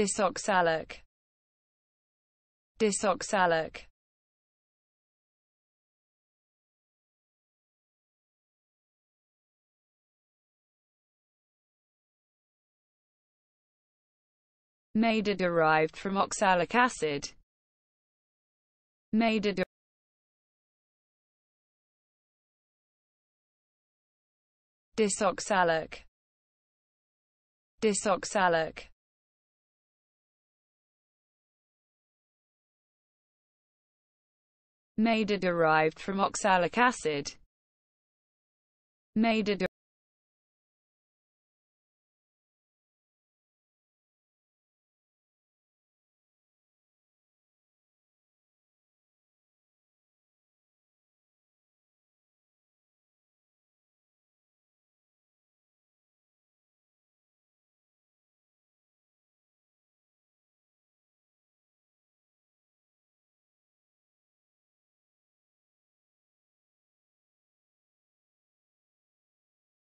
disoxalic disoxalic Maida derived from oxalic acid. Maida disoxalic disoxalic Maida derived from oxalic acid.